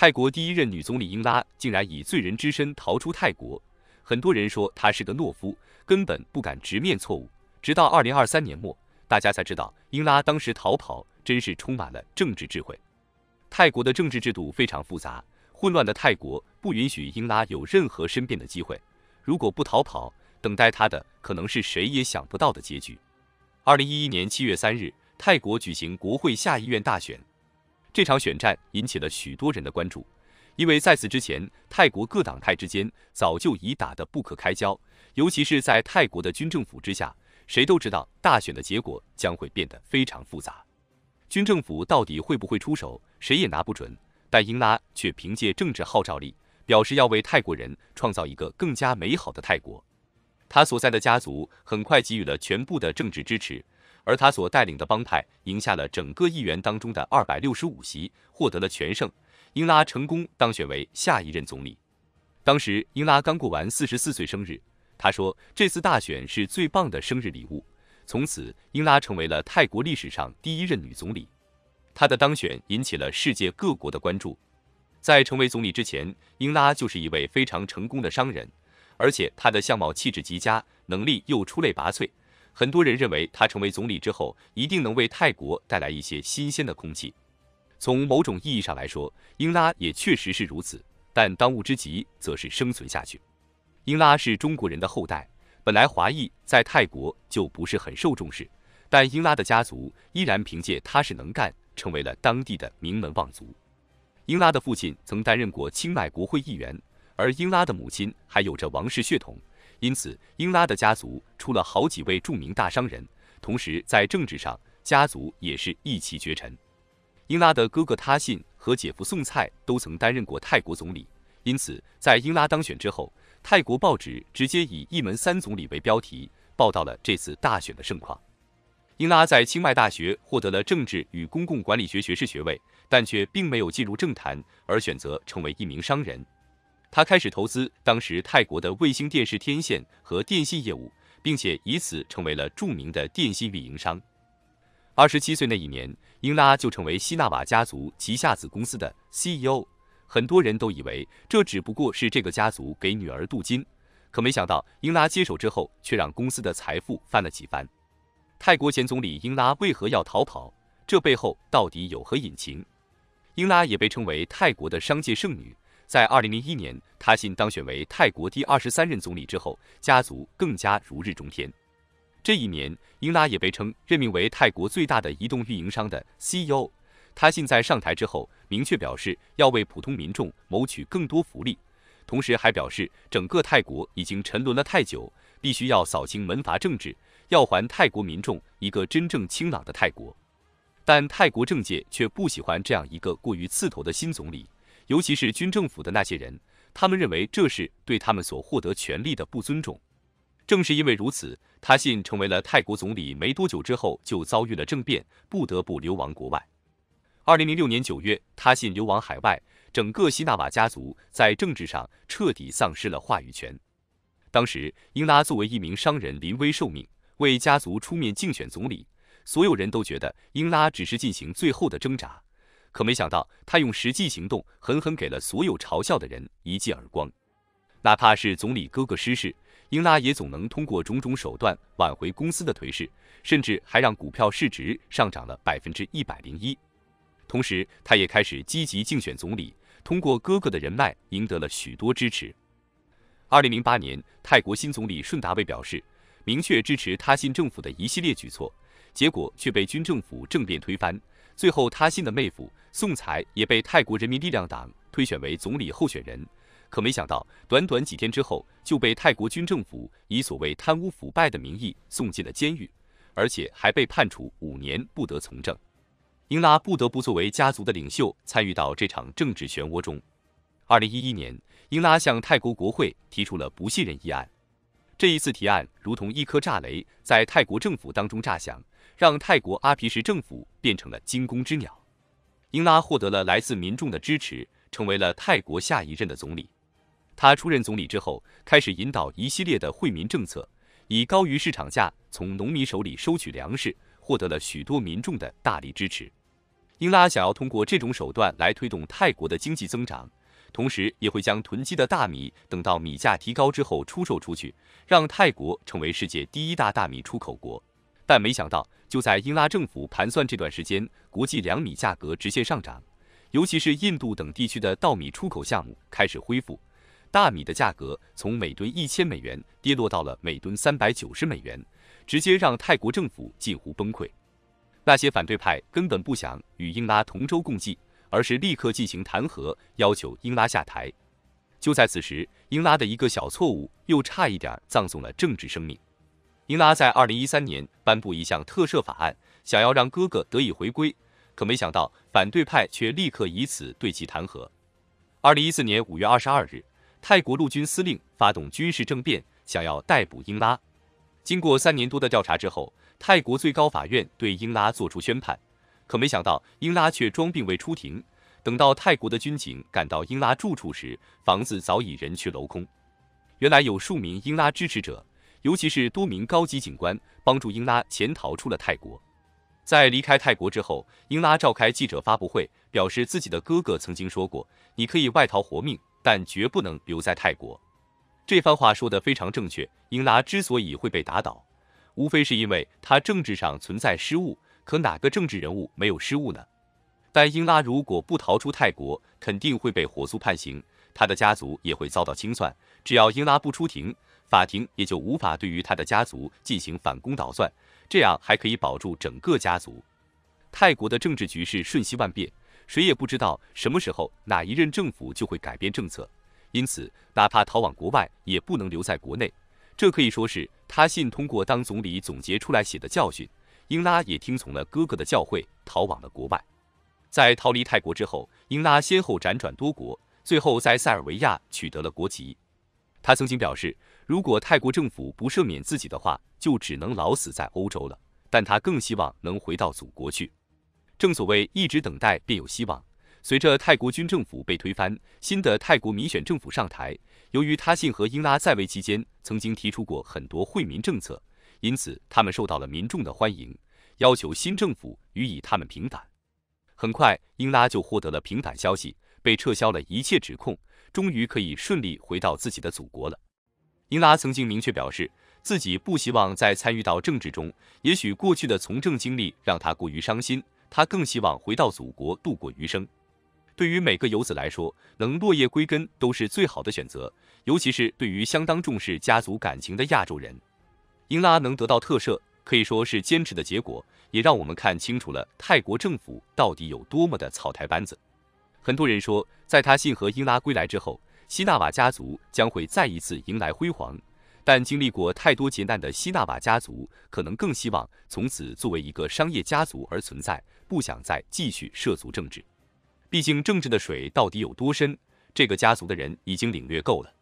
泰国第一任女总理英拉竟然以罪人之身逃出泰国，很多人说她是个懦夫，根本不敢直面错误。直到二零二三年末，大家才知道英拉当时逃跑真是充满了政治智慧。泰国的政治制度非常复杂，混乱的泰国不允许英拉有任何申辩的机会。如果不逃跑，等待她的可能是谁也想不到的结局。二零一一年七月三日，泰国举行国会下议院大选。这场选战引起了许多人的关注，因为在此之前，泰国各党派之间早就已打得不可开交。尤其是在泰国的军政府之下，谁都知道大选的结果将会变得非常复杂。军政府到底会不会出手，谁也拿不准。但英拉却凭借政治号召力，表示要为泰国人创造一个更加美好的泰国。他所在的家族很快给予了全部的政治支持。而他所带领的帮派赢下了整个议员当中的二百六十五席，获得了全胜。英拉成功当选为下一任总理。当时英拉刚过完四十四岁生日，他说这次大选是最棒的生日礼物。从此，英拉成为了泰国历史上第一任女总理。她的当选引起了世界各国的关注。在成为总理之前，英拉就是一位非常成功的商人，而且她的相貌气质极佳，能力又出类拔萃。很多人认为他成为总理之后，一定能为泰国带来一些新鲜的空气。从某种意义上来说，英拉也确实是如此。但当务之急则是生存下去。英拉是中国人的后代，本来华裔在泰国就不是很受重视，但英拉的家族依然凭借踏实能干，成为了当地的名门望族。英拉的父亲曾担任过清迈国会议员，而英拉的母亲还有着王室血统。因此，英拉的家族出了好几位著名大商人，同时在政治上，家族也是一骑绝尘。英拉的哥哥他信和姐夫宋菜都曾担任过泰国总理，因此在英拉当选之后，泰国报纸直接以“一门三总理”为标题报道了这次大选的盛况。英拉在清迈大学获得了政治与公共管理学学士学位，但却并没有进入政坛，而选择成为一名商人。他开始投资当时泰国的卫星电视天线和电信业务，并且以此成为了著名的电信运营商。二十七岁那一年，英拉就成为希纳瓦家族旗下子公司的 CEO。很多人都以为这只不过是这个家族给女儿镀金，可没想到英拉接手之后，却让公司的财富翻了几番。泰国前总理英拉为何要逃跑？这背后到底有何隐情？英拉也被称为泰国的商界圣女。在二零零一年，他信当选为泰国第二十三任总理之后，家族更加如日中天。这一年，英拉也被称任命为泰国最大的移动运营商的 CEO。他信在上台之后，明确表示要为普通民众谋取更多福利，同时还表示整个泰国已经沉沦了太久，必须要扫清门阀政治，要还泰国民众一个真正清朗的泰国。但泰国政界却不喜欢这样一个过于刺头的新总理。尤其是军政府的那些人，他们认为这是对他们所获得权力的不尊重。正是因为如此，他信成为了泰国总理没多久之后就遭遇了政变，不得不流亡国外。二零零六年九月，他信流亡海外，整个西纳瓦家族在政治上彻底丧失了话语权。当时，英拉作为一名商人临危受命，为家族出面竞选总理，所有人都觉得英拉只是进行最后的挣扎。可没想到，他用实际行动狠狠给了所有嘲笑的人一记耳光。哪怕是总理哥哥失势，英拉也总能通过种种手段挽回公司的颓势，甚至还让股票市值上涨了百分之一百零一。同时，他也开始积极竞选总理，通过哥哥的人脉赢得了许多支持。二零零八年，泰国新总理顺达卫表示明确支持他信政府的一系列举措，结果却被军政府政变推翻。最后，他信的妹夫宋才也被泰国人民力量党推选为总理候选人，可没想到，短短几天之后就被泰国军政府以所谓贪污腐败的名义送进了监狱，而且还被判处五年不得从政。英拉不得不作为家族的领袖参与到这场政治漩涡中。二零一一年，英拉向泰国国会提出了不信任议案，这一次提案如同一颗炸雷，在泰国政府当中炸响。让泰国阿皮什政府变成了惊弓之鸟，英拉获得了来自民众的支持，成为了泰国下一任的总理。他出任总理之后，开始引导一系列的惠民政策，以高于市场价从农民手里收取粮食，获得了许多民众的大力支持。英拉想要通过这种手段来推动泰国的经济增长，同时也会将囤积的大米等到米价提高之后出售出去，让泰国成为世界第一大大米出口国。但没想到，就在英拉政府盘算这段时间，国际粮米价格直线上涨，尤其是印度等地区的稻米出口项目开始恢复，大米的价格从每吨一千美元跌落到了每吨三百九十美元，直接让泰国政府近乎崩溃。那些反对派根本不想与英拉同舟共济，而是立刻进行弹劾，要求英拉下台。就在此时，英拉的一个小错误又差一点葬送了政治生命。英拉在二零一三年颁布一项特赦法案，想要让哥哥得以回归，可没想到反对派却立刻以此对其弹劾。二零一四年五月二十二日，泰国陆军司令发动军事政变，想要逮捕英拉。经过三年多的调查之后，泰国最高法院对英拉做出宣判，可没想到英拉却装病未出庭。等到泰国的军警赶到英拉住处时，房子早已人去楼空。原来有数名英拉支持者。尤其是多名高级警官帮助英拉潜逃出了泰国。在离开泰国之后，英拉召开记者发布会，表示自己的哥哥曾经说过：“你可以外逃活命，但绝不能留在泰国。”这番话说得非常正确。英拉之所以会被打倒，无非是因为他政治上存在失误。可哪个政治人物没有失误呢？但英拉如果不逃出泰国，肯定会被火速判刑，他的家族也会遭到清算。只要英拉不出庭，法庭也就无法对于他的家族进行反攻倒算，这样还可以保住整个家族。泰国的政治局势瞬息万变，谁也不知道什么时候哪一任政府就会改变政策，因此哪怕逃往国外也不能留在国内。这可以说是他信通过当总理总结出来写的教训。英拉也听从了哥哥的教诲，逃往了国外。在逃离泰国之后，英拉先后辗转多国，最后在塞尔维亚取得了国籍。他曾经表示，如果泰国政府不赦免自己的话，就只能老死在欧洲了。但他更希望能回到祖国去。正所谓，一直等待便有希望。随着泰国军政府被推翻，新的泰国民选政府上台。由于他信和英拉在位期间曾经提出过很多惠民政策，因此他们受到了民众的欢迎，要求新政府予以他们平反。很快，英拉就获得了平反消息，被撤销了一切指控。终于可以顺利回到自己的祖国了。英拉曾经明确表示，自己不希望再参与到政治中。也许过去的从政经历让他过于伤心，他更希望回到祖国度过余生。对于每个游子来说，能落叶归根都是最好的选择，尤其是对于相当重视家族感情的亚洲人。英拉能得到特赦，可以说是坚持的结果，也让我们看清楚了泰国政府到底有多么的草台班子。很多人说，在他信和英拉归来之后，希纳瓦家族将会再一次迎来辉煌。但经历过太多劫难的希纳瓦家族，可能更希望从此作为一个商业家族而存在，不想再继续涉足政治。毕竟，政治的水到底有多深，这个家族的人已经领略够了。